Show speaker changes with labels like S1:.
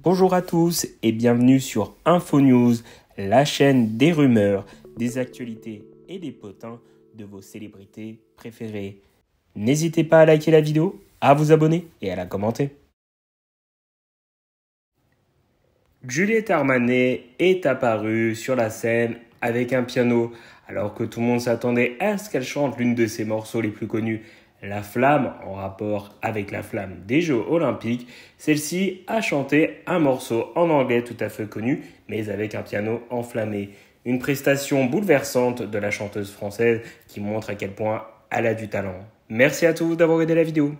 S1: Bonjour à tous et bienvenue sur InfoNews, la chaîne des rumeurs, des actualités et des potins de vos célébrités préférées. N'hésitez pas à liker la vidéo, à vous abonner et à la commenter. Juliette Armanet est apparue sur la scène avec un piano, alors que tout le monde s'attendait à ce qu'elle chante l'une de ses morceaux les plus connus. La flamme, en rapport avec la flamme des Jeux olympiques, celle-ci a chanté un morceau en anglais tout à fait connu, mais avec un piano enflammé. Une prestation bouleversante de la chanteuse française qui montre à quel point elle a du talent.
S2: Merci à tous d'avoir aidé la vidéo.